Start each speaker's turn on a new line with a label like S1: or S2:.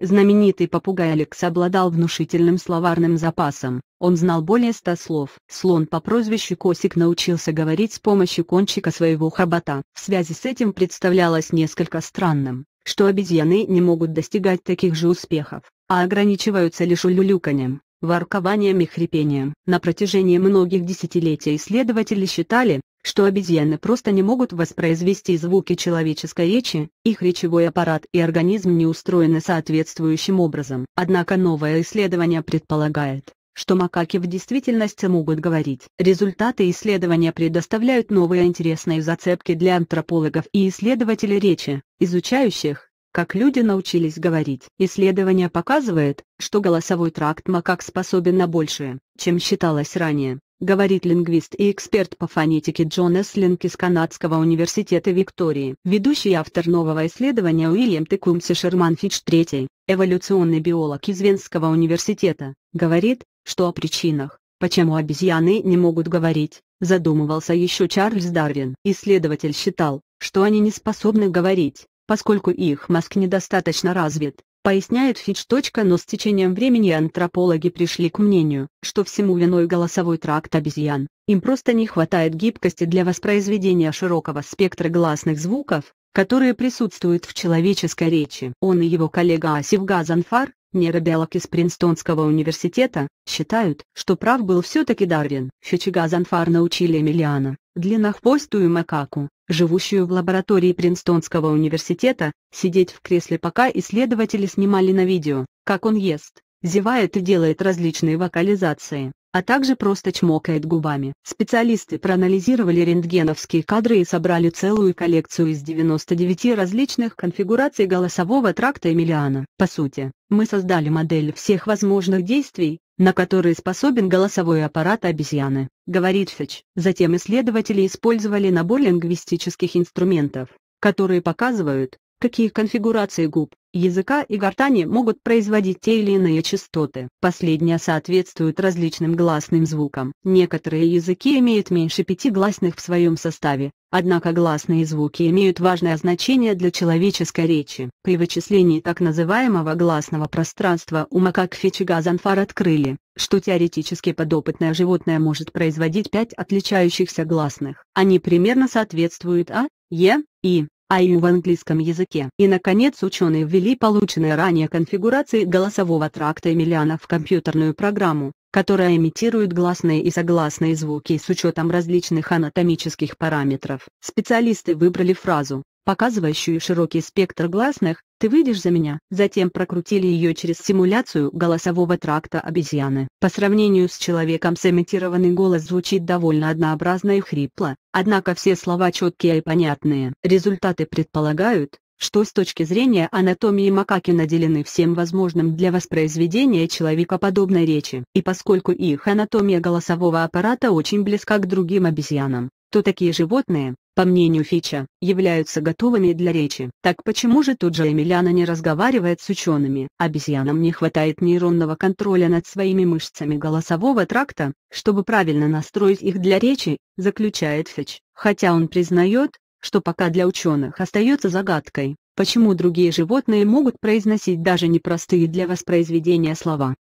S1: Знаменитый попугай Алекс обладал внушительным словарным запасом, он знал более ста слов. Слон по прозвищу Косик научился говорить с помощью кончика своего хобота. В связи с этим представлялось несколько странным, что обезьяны не могут достигать таких же успехов, а ограничиваются лишь улюлюканьем воркованием и хрипением. На протяжении многих десятилетий исследователи считали, что обезьяны просто не могут воспроизвести звуки человеческой речи, их речевой аппарат и организм не устроены соответствующим образом. Однако новое исследование предполагает, что макаки в действительности могут говорить. Результаты исследования предоставляют новые интересные зацепки для антропологов и исследователей речи, изучающих, как люди научились говорить. Исследование показывает, что голосовой тракт макак способен на большее, чем считалось ранее говорит лингвист и эксперт по фонетике Джон Эслинг из Канадского университета Виктории. Ведущий автор нового исследования Уильям Текумси Шерман Фич III, эволюционный биолог из Венского университета, говорит, что о причинах, почему обезьяны не могут говорить, задумывался еще Чарльз Дарвин. Исследователь считал, что они не способны говорить, поскольку их мозг недостаточно развит поясняет Фич. Но с течением времени антропологи пришли к мнению, что всему виной голосовой тракт обезьян, им просто не хватает гибкости для воспроизведения широкого спектра гласных звуков, которые присутствуют в человеческой речи. Он и его коллега Асиф Газанфар, нейробиолог из Принстонского университета, считают, что прав был все-таки Дарвин. Фичи Газанфар научили Эмилиана, длиннохвостую макаку, живущую в лаборатории Принстонского университета, сидеть в кресле пока исследователи снимали на видео, как он ест, зевает и делает различные вокализации, а также просто чмокает губами. Специалисты проанализировали рентгеновские кадры и собрали целую коллекцию из 99 различных конфигураций голосового тракта Эмилиана. По сути, мы создали модель всех возможных действий, на которые способен голосовой аппарат обезьяны говорит Фич. Затем исследователи использовали набор лингвистических инструментов, которые показывают, какие конфигурации губ, языка и гортани могут производить те или иные частоты. Последние соответствуют различным гласным звукам. Некоторые языки имеют меньше пяти гласных в своем составе, однако гласные звуки имеют важное значение для человеческой речи. При вычислении так называемого гласного пространства у макак Газанфар открыли, что теоретически подопытное животное может производить пять отличающихся гласных. Они примерно соответствуют А, Е, И, АИУ в английском языке. И наконец ученые ввели полученные ранее конфигурации голосового тракта Эмилиана в компьютерную программу, которая имитирует гласные и согласные звуки с учетом различных анатомических параметров. Специалисты выбрали фразу показывающую широкий спектр гласных «ты выйдешь за меня». Затем прокрутили ее через симуляцию голосового тракта обезьяны. По сравнению с человеком сымитированный голос звучит довольно однообразно и хрипло, однако все слова четкие и понятные. Результаты предполагают, что с точки зрения анатомии макаки наделены всем возможным для воспроизведения человекоподобной речи. И поскольку их анатомия голосового аппарата очень близка к другим обезьянам, то такие животные, по мнению Фича, являются готовыми для речи. Так почему же тут же Эмилиана не разговаривает с учеными? Обезьянам не хватает нейронного контроля над своими мышцами голосового тракта, чтобы правильно настроить их для речи, заключает Фич. Хотя он признает, что пока для ученых остается загадкой, почему другие животные могут произносить даже непростые для воспроизведения слова.